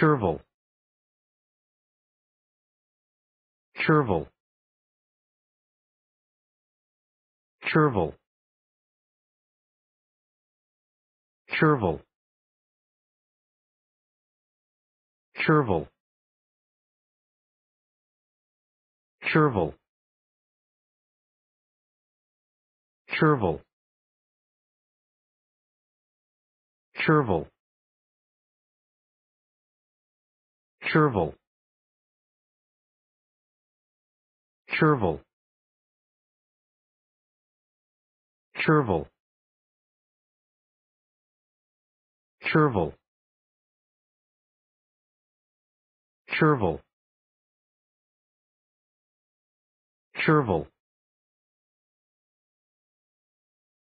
Chervil. Chervil. Chervil. Chervil. Chervil. Chervil. Chervil. Chervil. Chervil. Chervil. Chervil. Chervil. Chervil. Chervil.